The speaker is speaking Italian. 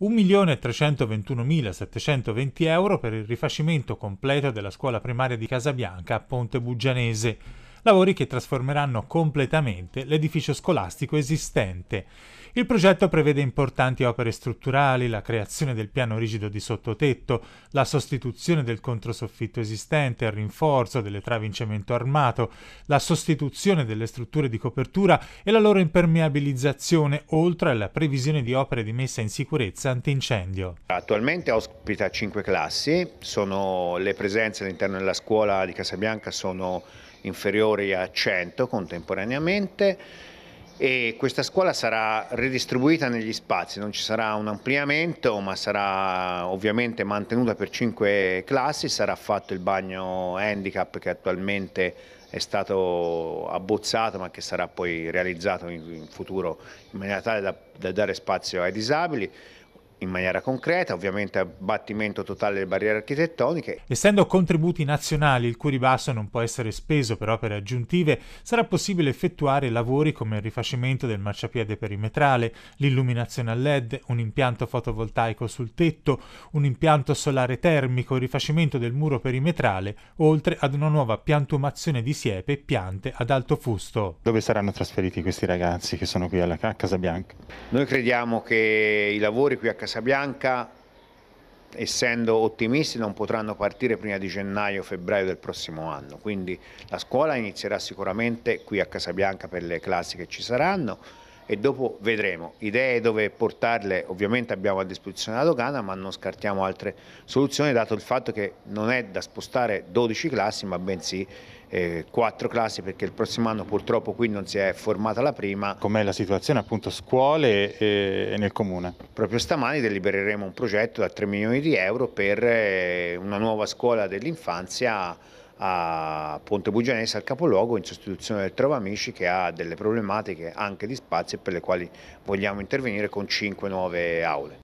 1.321.720 euro per il rifacimento completo della scuola primaria di Casabianca a Ponte Buggianese lavori che trasformeranno completamente l'edificio scolastico esistente. Il progetto prevede importanti opere strutturali, la creazione del piano rigido di sottotetto, la sostituzione del controsoffitto esistente, il rinforzo delle travi in cemento armato, la sostituzione delle strutture di copertura e la loro impermeabilizzazione, oltre alla previsione di opere di messa in sicurezza antincendio. Attualmente ospita 5 classi, sono le presenze all'interno della scuola di Casabianca sono inferiori a 100 contemporaneamente e questa scuola sarà ridistribuita negli spazi, non ci sarà un ampliamento ma sarà ovviamente mantenuta per 5 classi, sarà fatto il bagno handicap che attualmente è stato abbozzato ma che sarà poi realizzato in, futuro in maniera tale da, da dare spazio ai disabili in maniera concreta, ovviamente abbattimento totale delle barriere architettoniche. Essendo contributi nazionali il cui ribasso non può essere speso per opere aggiuntive, sarà possibile effettuare lavori come il rifacimento del marciapiede perimetrale, l'illuminazione a LED, un impianto fotovoltaico sul tetto, un impianto solare termico, il rifacimento del muro perimetrale, oltre ad una nuova piantumazione di siepe e piante ad alto fusto. Dove saranno trasferiti questi ragazzi che sono qui alla, a Casabianca? Noi crediamo che i lavori qui a Casabianca Casabianca, essendo ottimisti, non potranno partire prima di gennaio o febbraio del prossimo anno, quindi la scuola inizierà sicuramente qui a Casabianca per le classi che ci saranno e dopo vedremo. Idee dove portarle ovviamente abbiamo a disposizione la dogana ma non scartiamo altre soluzioni dato il fatto che non è da spostare 12 classi ma bensì eh, 4 classi perché il prossimo anno purtroppo qui non si è formata la prima. Com'è la situazione appunto scuole e, e, nel comune? Proprio stamani delibereremo un progetto da 3 milioni di euro per eh, una nuova scuola dell'infanzia a Ponte Bugianese al capoluogo in sostituzione del Trova Amici che ha delle problematiche anche di spazi per le quali vogliamo intervenire con cinque nuove aule.